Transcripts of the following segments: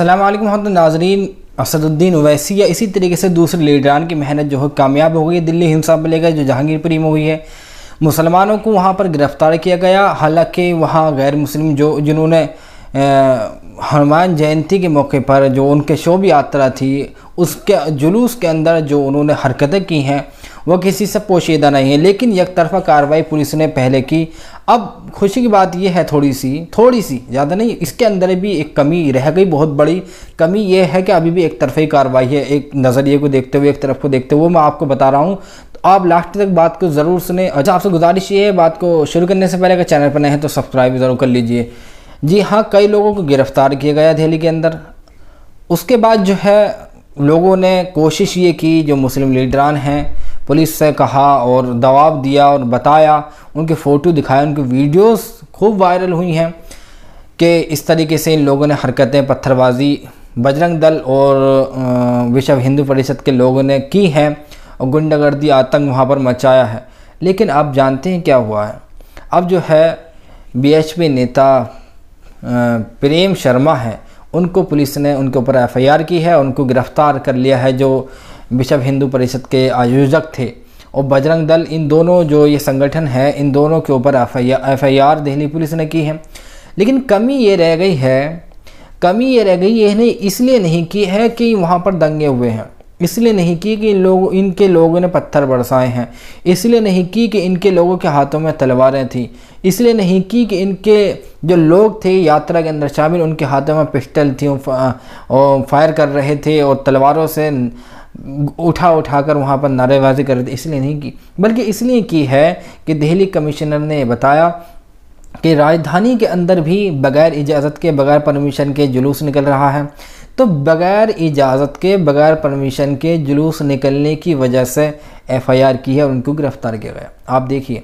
अल्लाम हम नाजरीन असदुद्दीन ओवैसी या इसी तरीके से दूसरे लीडरान की मेहनत जो है कामयाब हो गई दिल्ली हिंसा को लेकर जो जहांगीरपुरी में हुई है मुसलमानों को वहाँ पर गिरफ़्तार किया गया हालांकि वहाँ गैर मुस्लिम जो जिन्होंने हनुमान जयंती के मौके पर जो उनके शोभ यात्रा थी उसके जुलूस के अंदर जो उन्होंने हरकतें की हैं वो किसी से पोशीदा नहीं है लेकिन एक तरफा कार्रवाई पुलिस ने पहले की अब खुशी की बात यह है थोड़ी सी थोड़ी सी ज़्यादा नहीं इसके अंदर भी एक कमी रह गई बहुत बड़ी कमी यह है कि अभी भी एक तरफा ही कार्रवाई है एक नज़रिए को देखते हुए एक तरफ को देखते हुए मैं आपको बता रहा हूँ तो आप लास्ट तक बात को ज़रूर सुने अच्छा आपसे गुजारिश ये है बात को शुरू करने से पहले अगर चैनल पर नए हैं तो सब्सक्राइब ज़रूर कर लीजिए जी हाँ कई लोगों को गिरफ़्तार किया गया दिल्ली के अंदर उसके बाद जो है लोगों ने कोशिश ये की जो मुस्लिम लीडरान हैं पुलिस से कहा और दबाव दिया और बताया उनके फ़ोटो दिखाए उनकी वीडियोस खूब वायरल हुई हैं कि इस तरीके से इन लोगों ने हरकतें पत्थरबाजी बजरंग दल और विश्व हिंदू परिषद के लोगों ने की हैं और गुंडागर्दी आतंक वहाँ पर मचाया है लेकिन आप जानते हैं क्या हुआ है अब जो है बी नेता प्रेम शर्मा है उनको पुलिस ने उनके ऊपर एफ़ की है उनको गिरफ़्तार कर लिया है जो विश्व हिंदू परिषद के आयोजक थे और बजरंग दल इन दोनों जो ये संगठन है इन दोनों के ऊपर F I R Delhi police ने की है लेकिन कमी ये रह गई है कमी ये रह गई ये नहीं इसलिए नहीं की है कि वहाँ पर दंगे हुए हैं इसलिए नहीं की कि इन लोग इनके लोगों ने पत्थर बरसाए हैं इसलिए नहीं की कि इनके लोगों के हाथों में तलवारें थीं इसलिए नहीं की कि इनके जो लोग थे यात्रा के अंदर शामिल उनके हाथों में पिस्टल थी फायर कर रहे थे और तलवारों से उठा उठा कर वहाँ पर नारेबाजी कर रहे थे इसलिए नहीं की बल्कि इसलिए की है कि दिल्ली कमिश्नर ने बताया कि राजधानी के अंदर भी बगैर इजाज़त के बगैर परमिशन के जुलूस निकल रहा है तो बगैर इजाज़त के बगैर परमिशन के जुलूस निकलने की वजह से एफआईआर की है और उनको गिरफ़्तार किया गया आप देखिए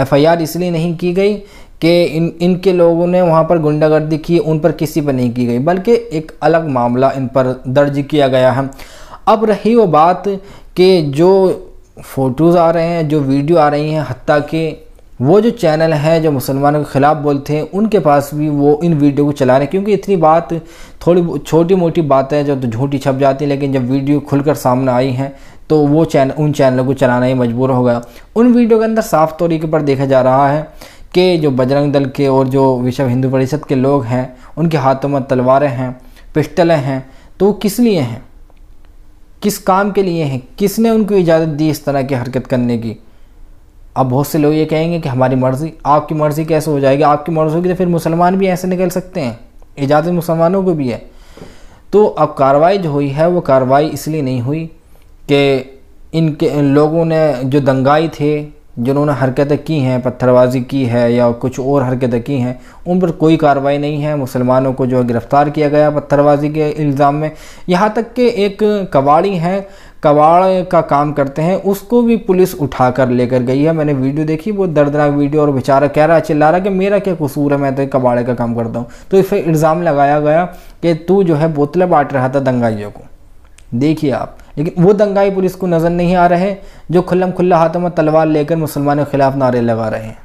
एफआईआर इसलिए नहीं की गई कि इन इनके लोगों ने वहाँ पर गुंडागर्दी की उन पर किसी पर नहीं की गई बल्कि एक अलग मामला इन पर दर्ज किया गया है अब रही वो बात कि जो फ़ोटोज़ आ रहे हैं जो वीडियो आ रही हैं हती कि वो जो चैनल हैं जो मुसलमानों के ख़िलाफ़ बोलते हैं उनके पास भी वो इन वीडियो को चला रहे हैं क्योंकि इतनी बात थोड़ी छोटी मोटी बातें जो तो झूठी छप जाती हैं लेकिन जब वीडियो खुलकर सामने आई हैं तो वो चैनल उन चैनलों को चलाना ही मजबूर हो गया उन वीडियो के अंदर साफ तरीके पर देखा जा रहा है कि जो बजरंग दल के और जो विश्व हिंदू परिषद के लोग हैं उनके हाथों में तलवारें हैं पिस्टलें हैं तो वो किस लिए हैं किस काम के लिए हैं किसने उनको इजाज़त दी इस तरह की हरकत करने की अब बहुत से लोग ये कहेंगे कि हमारी मर्ज़ी आपकी मर्ज़ी कैसे हो जाएगी आपकी मर्ज़ी होगी तो फिर मुसलमान भी ऐसे निकल सकते हैं इजाज़त मुसलमानों को भी है तो अब कार्रवाई जो हुई है वो कार्रवाई इसलिए नहीं हुई कि इनके इन लोगों ने जो दंगाई थे जिन्होंने हरकतें की हैं पत्थरबाजी की है या कुछ और हरकतें की हैं उन पर कोई कार्रवाई नहीं है मुसलमानों को जो है गिरफ़्तार किया गया पत्थरबाजी के इल्ज़ाम में यहाँ तक कि एक कबाड़ी हैं कबाड़ का काम करते हैं उसको भी पुलिस उठा कर लेकर गई है मैंने वीडियो देखी वो दर्दनाक वीडियो और बेचारा कह रहा चिल्ला रहा कि मेरा क्या कसूर है मैं तो कबाड़े का काम करता हूँ तो इस पर इल्ज़ाम लगाया गया कि तू जो है बोतलें बाँट रहा था दंगाइयों को देखिए आप लेकिन वो दंगाई पुलिस को नज़र नहीं आ रहे जो खुल्लम खुल्ला हाथों में तलवार लेकर मुसलमानों के खिलाफ नारे लगा रहे हैं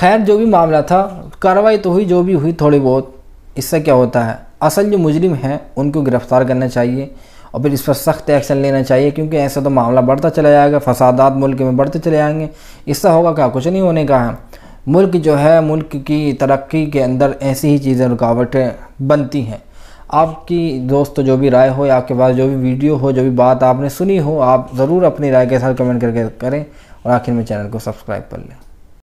खैर जो भी मामला था कार्रवाई तो हुई जो भी हुई थोड़ी बहुत इससे क्या होता है असल जो मुजरिम हैं उनको गिरफ़्तार करना चाहिए और फिर इस पर सख्त एक्शन लेना चाहिए क्योंकि ऐसा तो मामला बढ़ता चला जाएगा फसादात मुल्क में बढ़ते चले जाएंगे इससे होगा क्या कुछ नहीं होने का है मुल्क जो है मुल्क की तरक्की के अंदर ऐसी ही चीज़ें रुकावटें बनती हैं आपकी दोस्त तो जो भी राय हो या आपके पास जो भी वीडियो हो जो भी बात आपने सुनी हो आप ज़रूर अपनी राय के साथ कमेंट करके करें और आखिर में चैनल को सब्सक्राइब कर लें